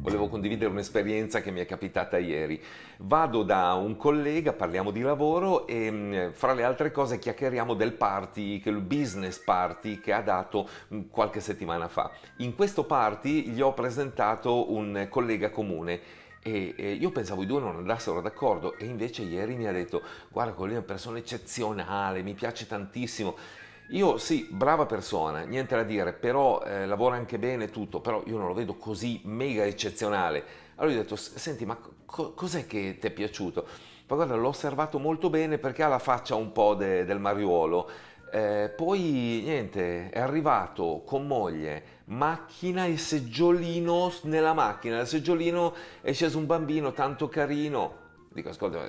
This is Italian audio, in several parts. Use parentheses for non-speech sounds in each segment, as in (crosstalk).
Volevo condividere un'esperienza che mi è capitata ieri. Vado da un collega, parliamo di lavoro e mm, fra le altre cose chiacchieriamo del party, del business party che ha dato mm, qualche settimana fa. In questo party gli ho presentato un collega comune e io pensavo i due non andassero d'accordo e invece ieri mi ha detto guarda quello è una persona eccezionale, mi piace tantissimo io sì, brava persona, niente da dire, però eh, lavora anche bene tutto, però io non lo vedo così mega eccezionale. Allora gli ho detto, senti, ma co- cos'è che ti è piaciuto? Poi guarda, l'ho osservato molto bene perché ha la faccia un po' de- del mariuolo. Eh, poi niente, è arrivato con moglie, macchina e seggiolino nella macchina. Nel seggiolino è sceso un bambino tanto carino dico ascolta,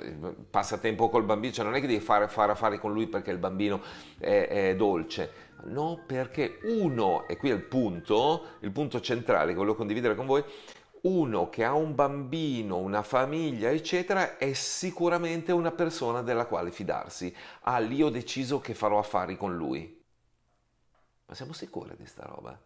passa tempo col bambino, cioè non è che devi fare, fare affari con lui perché il bambino è, è, dolce, no perché uno, e qui è il punto, il punto centrale che volevo condividere con voi, uno che ha un bambino, una famiglia, eccetera, è sicuramente una persona della quale fidarsi. Ah, lì ho deciso che farò affari con lui. Ma siamo sicuri di sta roba?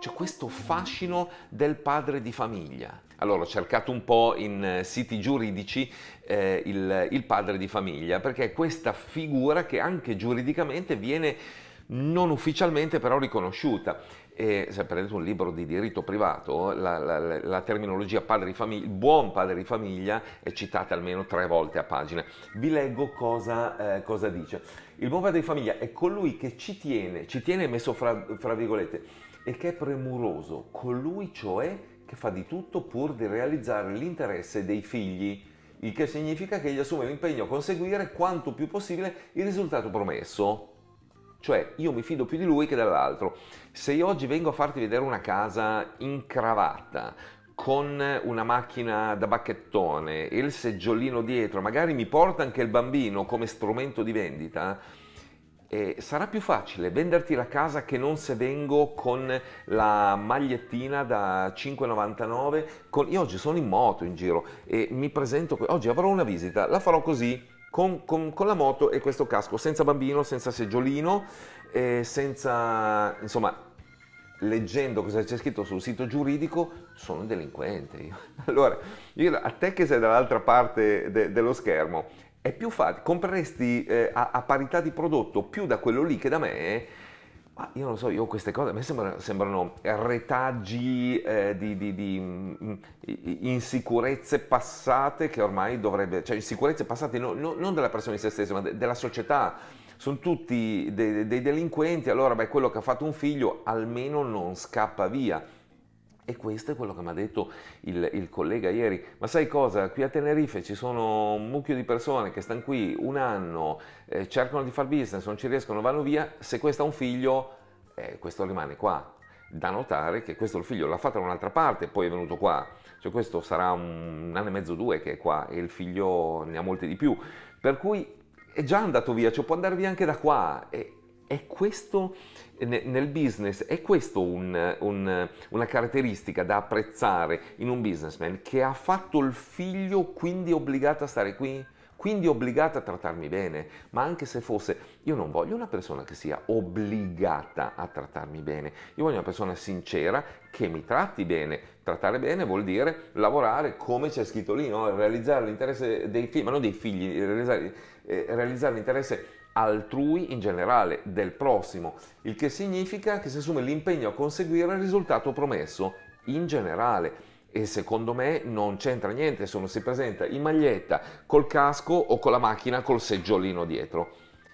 C'è questo fascino del padre di famiglia. Allora ho cercato un po' in eh, siti giuridici eh, il, il padre di famiglia, perché è questa figura che anche giuridicamente viene non ufficialmente però riconosciuta. E se prendete un libro di diritto privato, la, la, la terminologia padre di famiglia, il buon padre di famiglia è citata almeno tre volte a pagina. Vi leggo cosa, eh, cosa dice. Il buon padre di famiglia è colui che ci tiene, ci tiene messo fra, fra virgolette, e che è premuroso, colui cioè che fa di tutto pur di realizzare l'interesse dei figli, il che significa che gli assume l'impegno a conseguire quanto più possibile il risultato promesso. Cioè, io mi fido più di lui che dell'altro. Se io oggi vengo a farti vedere una casa in cravatta, con una macchina da bacchettone e il seggiolino dietro, magari mi porta anche il bambino come strumento di vendita, eh, sarà più facile venderti la casa che non se vengo con la magliettina da 5,99. Con... Io oggi sono in moto in giro e mi presento, oggi avrò una visita, la farò così, con, con, con la moto e questo casco, senza bambino, senza seggiolino, eh, senza... insomma, leggendo cosa c'è scritto sul sito giuridico, sono un delinquente. (laughs) Allora, io, a te che sei dall'altra parte de, dello schermo è più facile, compreresti eh, a, a, parità di prodotto più da quello lì che da me, ma io non so, io queste cose a me sembrano, sembrano retaggi eh, di, di, di mh, mm, insicurezze passate che ormai dovrebbe, cioè insicurezze passate no, no, non della persona in se stessa, ma de, della società. Sono tutti dei, dei delinquenti, allora beh, quello che ha fatto un figlio almeno non scappa via e questo è quello che mi ha detto il, il, collega ieri. Ma sai cosa? Qui a Tenerife ci sono un mucchio di persone che stanno qui un anno, eh, cercano di fare business, non ci riescono, vanno via. Se questo ha un figlio, eh, questo rimane qua. Da notare che questo il figlio l'ha fatto da un'altra parte, poi è venuto qua. Cioè questo sarà un, un anno e mezzo, due che è qua e il figlio ne ha molti di più. Per cui è già andato via, cioè può andare via anche da qua. E, è questo nel business, è questo un, un, una caratteristica da apprezzare in un businessman che ha fatto il figlio quindi è obbligato a stare qui? quindi obbligata a trattarmi bene, ma anche se fosse, io non voglio una persona che sia obbligata a trattarmi bene, io voglio una persona sincera che mi tratti bene. Trattare bene vuol dire lavorare come c'è scritto lì, no? realizzare l'interesse dei figli, ma non dei figli, realizzare, eh, realizzare l'interesse altrui in generale, del prossimo, il che significa che si assume l'impegno a conseguire il risultato promesso in generale e secondo me non c'entra niente se uno si presenta in maglietta, col casco o con la macchina col seggiolino dietro.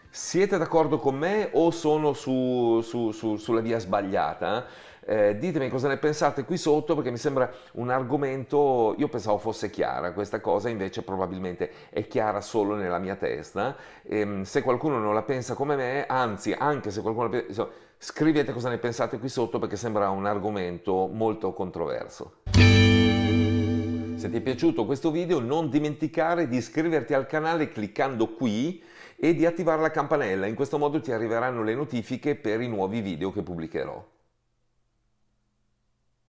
Siete d'accordo con me o sono su, su, su, sulla via sbagliata? Eh, ditemi cosa ne pensate qui sotto perché mi sembra un argomento, io pensavo fosse chiara questa cosa, invece probabilmente è chiara solo nella mia testa. E, ehm, se qualcuno non la pensa come me, anzi anche se qualcuno la pensa, scrivete cosa ne pensate qui sotto perché sembra un argomento molto controverso. Se ti è piaciuto questo video non dimenticare di iscriverti al canale cliccando qui e di attivare la campanella, in questo modo ti arriveranno le notifiche per i nuovi video che pubblicherò.